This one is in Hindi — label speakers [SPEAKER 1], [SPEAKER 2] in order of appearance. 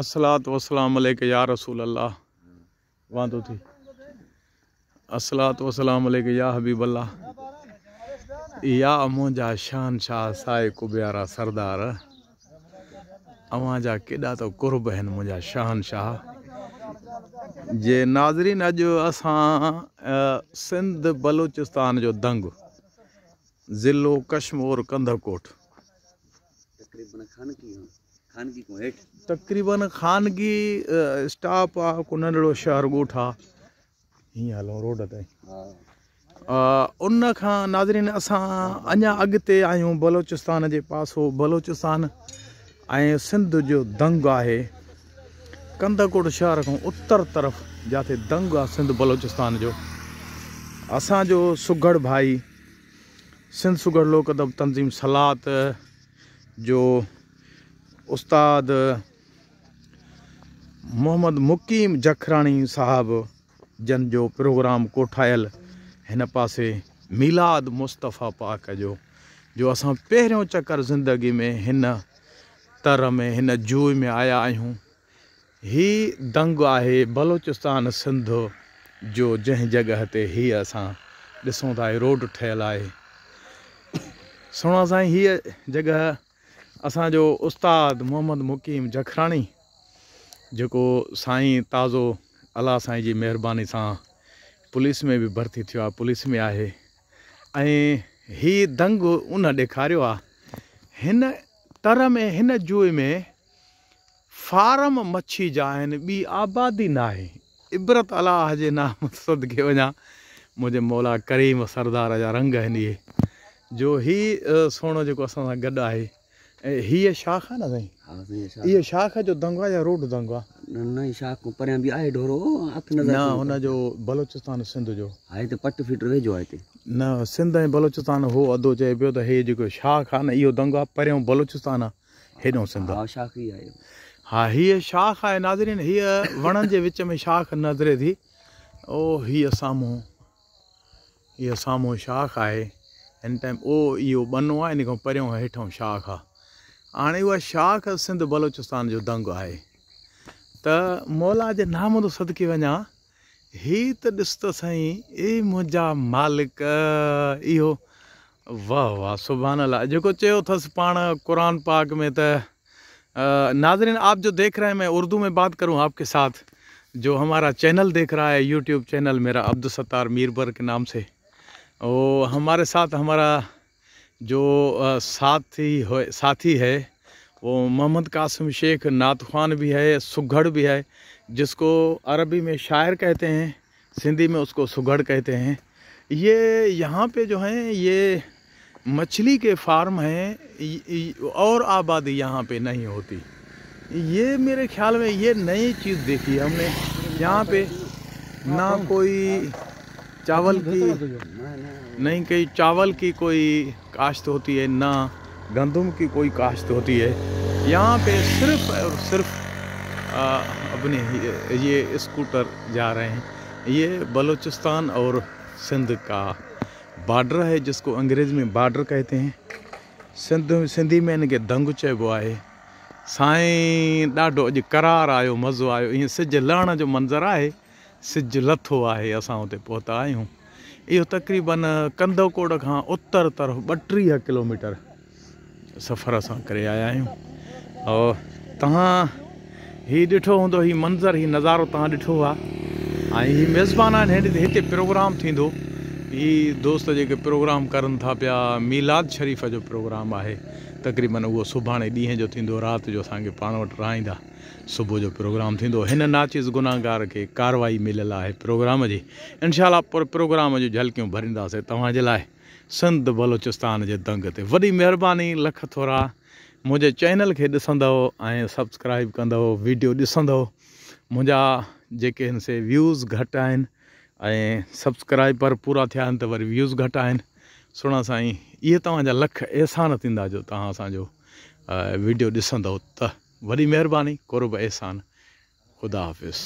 [SPEAKER 1] असलात वसलाम या रसूल अल्लाह वांदो तो थी असलात वसलाम या हबीब अल्लाह या मुंहिंजा शान शाह साए कुबेरा सरदार अव्हां केडा तो कुर्ब हैं मुंहिंजा शान शाह जे नाज़रीन अज अस सिंध बलूचिस्तान जो दंग ज़िलो कश्मोर कंदरकोट खानगी को हेठ तकरीबन खानगी स्टाफ आहे कुनंदड़ो शहर ॻोठु आहे हीअं हलूं रोड ताईं उन खां नाज़रीन असां अञा अॻिते बलोचिस्तान के पासो बलोचिस्तान सिंध जो दंग है कंदकोट शहर का उत्तर तरफ़ जिते दंग आहे सिंध बलोचिस्तान जो असांजो सुघड़ भाई सिंध लोक अदब तंज़ीम सलात जो उस्ताद मोहम्मद मुकीम जखराणी साहब जन जो प्रोग्राम कोठायल हिन पास मिलाद मुस्तफ़ा पाक जो जो अस पहिरियों चकर ज़िंदगी में हिन तर में हिन जूह में आया आहियूं हीअ दंग है बलोचिस्तान सिंध जो जै जगह ते हीअ असां रोड ठहियलु है सुहिणा साईं हीअ जॻह असो उस्ताद मोहम्मद मुकीम जखराणी जो साईं ताज़ो अला साईं जी महिरबानी सां पुलिस में भी भर्ती थियो पुलिस में आहे ऐं दंग उन ॾेखारियो तर में हिन जूए में फारम मच्छी जा बी आबादी ना आहे इबरत अलाह जे नाम सदके वञा मुझे मौला करीम सरदार जा रंग आहिनि इहे जो हीउ सुहिणो जेको असां सां गॾु ही ये शाख है ना सही हां सही शाख ये शाख है जो दंगवा या रोड दंगवा न न शाख को परया भी आहे ढोरो हथ नजर ना हुन जो बलूचिस्तान सिंध जो आहे त पट फीट वेझो आहे ते न सिंध ऐं बलूचिस्तान हो अधो चए पियो त हे जेको शाख आहे न इहो दंगवा परियां बलूचिस्तान आहे हेॾो सिंध हा शाख ई आहे हा हीअ शाख आहे नाज़रीन हीअ वणनि जे विच में शाख नज़रे थी ओ हीअ साम्हूं हीअ साम्हूं शाख आहे हिन टाइम ओ इहो ॿनो आहे इन खां परियां हेठां शाख आहे हाँ वह शाख सिंध बलोचिस्तान जो दंग है त मौला जे नाम थो तो सदके वञा ही त ॾिस त साईं ए मुझा मालिक इहो वाह वाह सुभाणे अला जेको चयो अथसि पाण पाक में त नाजरीन आप जो देख रहे हैं मैं उर्दू में बात करूँ आपके साथ जो हमारा चैनल देख रहा है यूट्यूब चैनल मेरा अब्दुल सत्तार मीरबर के नाम से और हमारे साथ हमारा जो साथी हो साथी है वो मोहम्मद कासिम शेख नात खान भी है सुघड़ भी है जिसको अरबी में शायर कहते हैं सिंधी में उसको सुघड़ कहते हैं ये यहाँ पे जो हैं ये मछली के फार्म हैं और आबादी यहाँ पे नहीं होती ये मेरे ख्याल में ये नई चीज़ देखी हमने यहाँ पे ना कोई चावल की नहीं कहीं चावल की कोई काश्त होती है ना गंदम की कोई काश्त होती है यहाँ पे सिर्फ और सिर्फ अपने ये स्कूटर जा रहे हैं ये बलूचिस्तान और सिंध का बार्डर है जिसको अंग्रेज़ में बाडर कहते हैं सिंध सिंधी में इनके दंग चइबो आहे साईं ॾाढो अॼु करार आयो मज़ो आयो ईअं सिज लहण जो मंज़रु आहे सिज लथो आहे असां हुते पहुता आहियूं इहो तक़रीबन कंधकोट खां उत्तर तरफ़ ॿटीह किलोमीटर सफ़र असां करे आया आहियूं ऐं तव्हां हीउ ॾिठो हूंदो हीउ मंज़रु नज़ारो तव्हां ॾिठो आहे ऐं हीअ मेज़बान आहिनि हिते प्रोग्राम थींदो हीअ दोस्त जेके प्रोग्राम कनि था पिया मिलाद शरीफ़ जो प्रोग्राम आहे तक़रीबन वो सुभाणे ॾींहं जो थींदो राति जो अस पान वटि राहींदा सुबह जो प्रोग्राम थींदो हिन नाचिज़ गुनाहगार के कारवाई मिलल है प्रोग्राम की इनशाला पर प्रोग्राम जो झलकियूं भरींदासीं तवे सिंध बलोचिस्तान जे दंग ते वॾी महिरबानी लख थोरा मुंहिंजे चैनल के ॾिसंदव ऐं सब्सक्राइब कंदव वीडियो ॾिसंदव मुंहिंजा जेके व्यूज़ घटि आहिनि सब्सक्राइबर पूरा थिया आहिनि त व्यूज़ घटि सुहिणा साईं इहे तव्हांजा लख अहसान जो तव्हां असांजो वीडियो ॾिसंदव त वॾी महिरबानी कोरो बि ख़ुदा हाफ़िज़